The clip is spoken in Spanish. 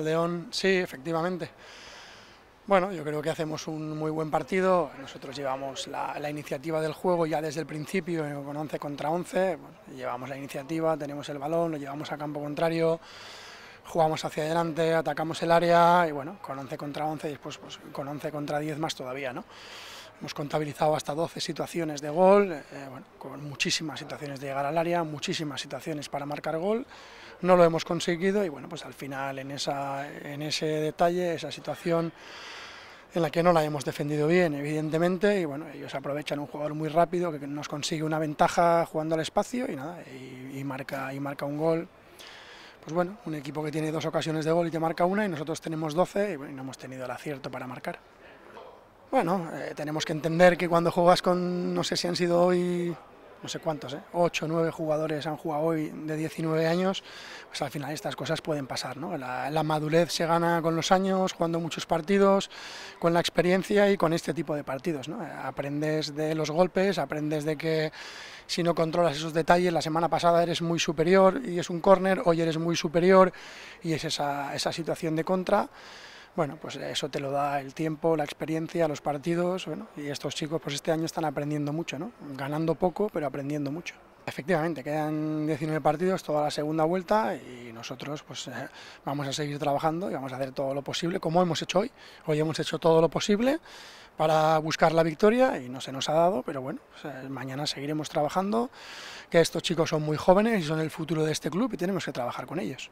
León, sí, efectivamente. Bueno, yo creo que hacemos un muy buen partido. Nosotros llevamos la, iniciativa del juego ya desde el principio, eh, con 11 contra 11. llevamos la iniciativa, tenemos el balón, lo llevamos a campo contrario, jugamos hacia adelante, atacamos el área y bueno, con 11 contra 11 y después pues, con 11 contra 10 más todavía, ¿no? Hemos contabilizado hasta 12 situaciones de gol, eh, eh, con muchísimas situaciones de llegar al área, muchísimas situaciones para marcar gol. No lo hemos conseguido y bueno, pues al final en, esa, en ese detalle, esa situación en la que no la hemos defendido bien, evidentemente, y bueno, ellos aprovechan un jugador muy rápido que nos consigue una ventaja jugando al espacio y marca, y marca un gol pues bueno, un equipo que tiene dos ocasiones de gol y te marca una y nosotros tenemos 12 y no hemos tenido el acierto para marcar. Bueno, eh, tenemos que entender que cuando juegas con, no sé si han sido hoy, no sé cuántos, eh, 8 o 9 jugadores han jugado hoy de 19 años, pues al final estas cosas pueden pasar. La, madurez se gana con los años, jugando muchos partidos, con la experiencia y con este tipo de partidos. Aprendes de los golpes, aprendes de que si no controlas esos detalles, la semana pasada eres muy superior y es un córner, hoy eres muy superior y es esa, esa situación de contra bueno, pues eso te lo da el tiempo, la experiencia, los partidos, bueno, y estos chicos pues este año están aprendiendo mucho, ¿no? Ganando poco, pero aprendiendo mucho. Efectivamente, quedan 19 partidos, toda la segunda vuelta y nosotros pues eh, vamos a seguir trabajando y vamos a hacer todo lo posible, como hemos hecho hoy. Hoy hemos hecho todo lo posible para buscar la victoria y no se nos ha dado, pero bueno, pues, eh, mañana seguiremos trabajando, que estos chicos son muy jóvenes y son el futuro de este club y tenemos que trabajar con ellos.